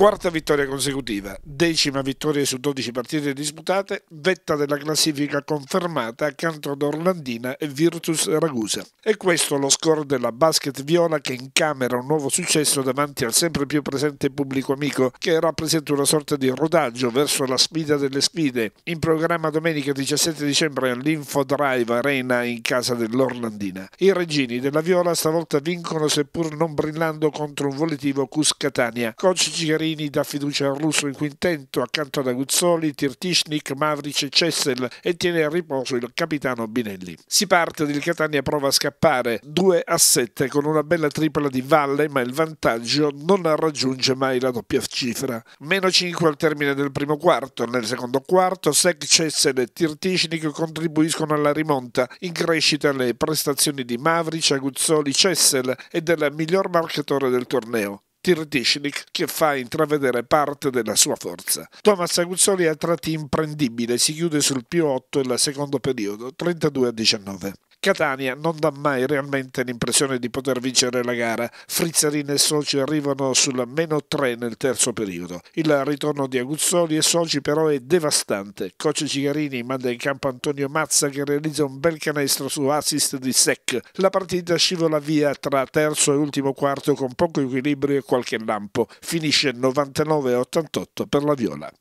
Quarta vittoria consecutiva, decima vittoria su 12 partite disputate, vetta della classifica confermata accanto ad Orlandina e Virtus Ragusa. E questo lo score della Basket Viola che incamera un nuovo successo davanti al sempre più presente pubblico amico che rappresenta una sorta di rodaggio verso la sfida delle sfide, in programma domenica 17 dicembre all'Info Drive Arena in casa dell'Orlandina. I regini della Viola stavolta vincono seppur non brillando contro un volitivo Cuscatania. Coach Cigarini Gasperini dà fiducia al russo in quintetto accanto ad Aguzzoli, Tirtishnik, Mavric e Cessel e tiene a riposo il capitano Binelli. Si parte il Catania prova a scappare 2 a 7 con una bella tripla di Valle ma il vantaggio non raggiunge mai la doppia cifra. Meno 5 al termine del primo quarto. Nel secondo quarto Sek, Cessel e Tirtishnik contribuiscono alla rimonta. In crescita le prestazioni di Mavric, Aguzzoli, Cessel e del miglior marcatore del torneo. Tirtishnik che fa intravedere parte della sua forza. Thomas Aguzzoli a tratti imprendibile, si chiude sul più 8 il secondo periodo, 32 a 19. Catania non dà mai realmente l'impressione di poter vincere la gara. Frizzarini e Soci arrivano sul meno 3 nel terzo periodo. Il ritorno di Aguzzoli e Soci però è devastante. Coce Cigarini manda in campo Antonio Mazza che realizza un bel canestro su assist di Sec. La partita scivola via tra terzo e ultimo quarto con poco equilibrio e qualche lampo. Finisce 99-88 per la Viola.